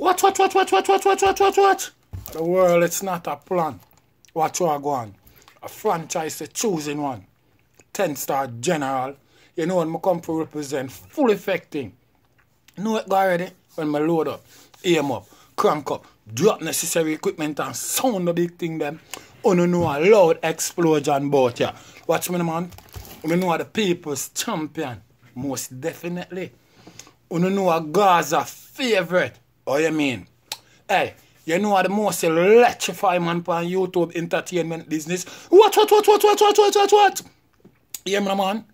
What, what, what, what, what, what, what, what, what, what? The world, it's not a plan. What you are going? A franchise, a choosing one. 10 star general. You know when I come to represent, full effecting. know it already? When I load up, aim up, crank up, drop necessary equipment and sound the big thing them. Oh no, no, a loud explosion boat ya. Watch me, man. You know the people's champion. Most definitely. You oh, know a Gaza favorite. Oh, you mean? Hey, you know what the most electrifying man on YouTube entertainment business? What, what, what, what, what, what, what, what, what? Yeah, man.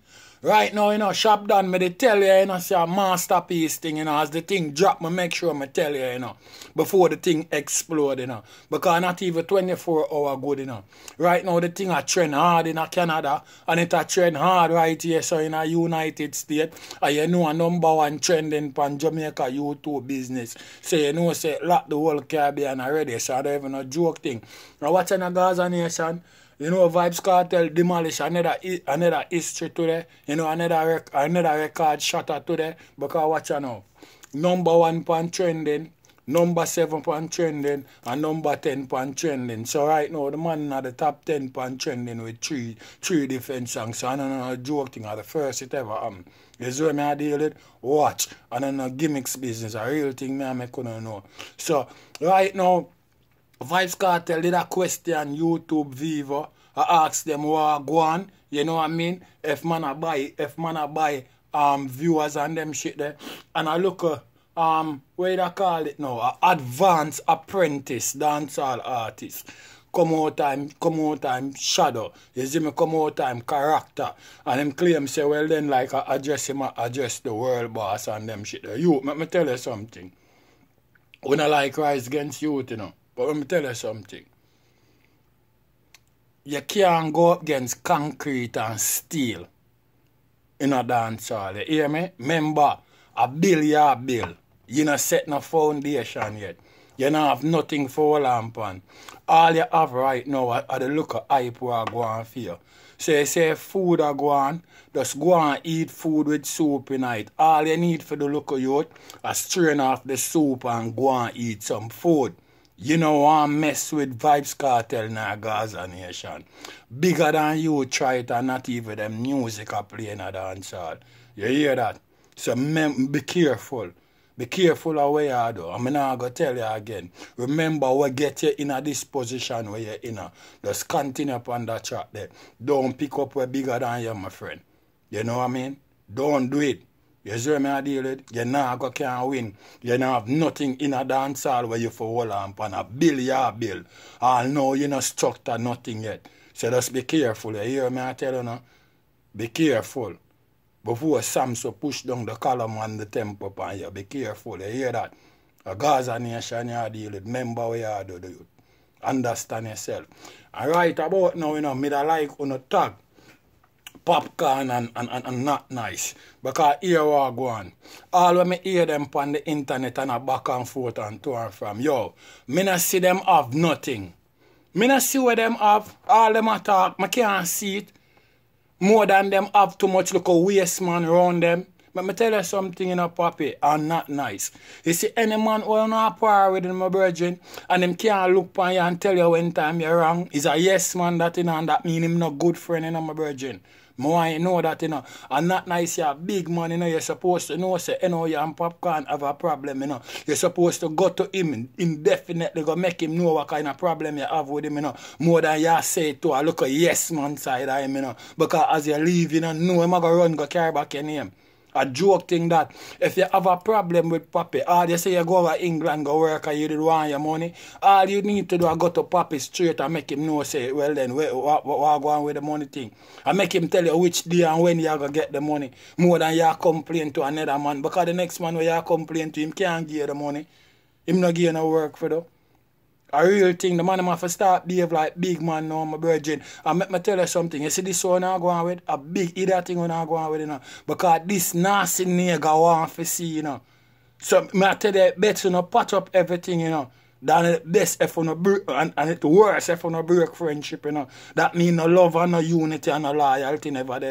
Right now, you know, shop done me, they tell you, you know, say a masterpiece thing, you know, as the thing drop me, make sure me tell you, you know, before the thing explode, you know, because not even 24 hour good, you know. Right now, the thing a trend hard in Canada, and it a trend hard right here, so in a United States, and you know a number one trending pan Jamaica YouTube business. So you know, say, lock the whole Caribbean already, so I don't even a joke thing. Now, watching a Gaza Nation, you know, Vibes Cartel demolish another another history today. You know, another rec another record shatter today. Because watch out now. Number one pan trending, number seven pan trending, and number ten pan trending. So right now the man at the top ten pan trending with three three different songs. So I don't know joke thing or the first it ever um you see me I deal it. Watch. I don't know gimmicks business, a real thing me I make a know. So right now Vice Cartel did a question YouTube Viva. I asked them what go on, you know what I mean? If man I buy, if man I buy um viewers and them shit there. And I look uh, um where I call it now, advanced apprentice dancehall artist. Come out time, come out time shadow. You see me come out time character. And them claim say, well then like I address him, I address the world boss and them shit there. You, let me tell you something. When I like rise against youth, you know. But let me tell you something. You can't go up against concrete and steel in a dance hall. You hear me? Remember, a bill you a bill. You not set no foundation yet. You don't have nothing for lamp on. All you have right now are, are the look of hype who are going for you. So you say food are going, just go and eat food with soup in it. All you need for the look of youth is strain off the soup and go and eat some food. You know, I mess with Vibes Cartel now, Gaza Nation. Bigger than you try it and not even them music are playing at dance hall. You hear that? So mem be careful. Be careful of where you are though. I mean, i got going to tell you again. Remember, we get you in a this position where you're in. A. Just continue upon that track there. Don't pick up where bigger than you, my friend. You know what I mean? Don't do it. You may me I deal with? You now go can win. You now have nothing in a dance hall where you for hold on upon a bill ya bill. I know you stuck structure nothing yet. So just be careful. You hear me I tell you now? Be careful. Before Samson push down the column and the temple upon you, be careful. You hear that? A Gaza nation you deal with. Remember where you are do, you. Understand yourself. And right about now, you know, me like on a tag popcorn and, and, and, and not nice. Because here we go on. All when me hear them on the internet and a back and forth and to and from, yo, me not see them have nothing. Me not see where them have. All them talk. Me can't see it. More than them have too much look a waste man around them. But me tell you something in a poppy am not nice. You see any man who i not par with my virgin, and him can't look upon you and tell you when time you're wrong, is a yes man that you know, and that mean him no good friend, you know, my virgin. More I know that you know. And not nice, you're big man, you know. You're supposed to know, say, you know, you and popcorn have a problem, you know. You're supposed to go to him indefinitely, go make him know what kind of problem you have with him, you know. More than you say to a look a yes man side of him, you know. Because as you leave, you know, no, I'm going go run, go carry back your name a joke thing that if you have a problem with Papi, all they say you go over England, go work, and you did want your money, all you need to do is go to Papi straight and make him know, say, well then, what go going with the money thing? And make him tell you which day and when you are going to get the money, more than you complain to another man. Because the next man where you complain to him can't give you the money. Him not give you no work for though. A real thing, the man him have start behave like big man now, my virgin. And let me tell you something, you see this one I go on with? A big idiot thing I go on with, you know. Because this nasty nigga want to see, you know. So me I tell you, better you know, patch up everything, you know. Than the best if on a break, and, and it worse if on a break friendship, you know. That mean no love and no unity and no loyalty never there.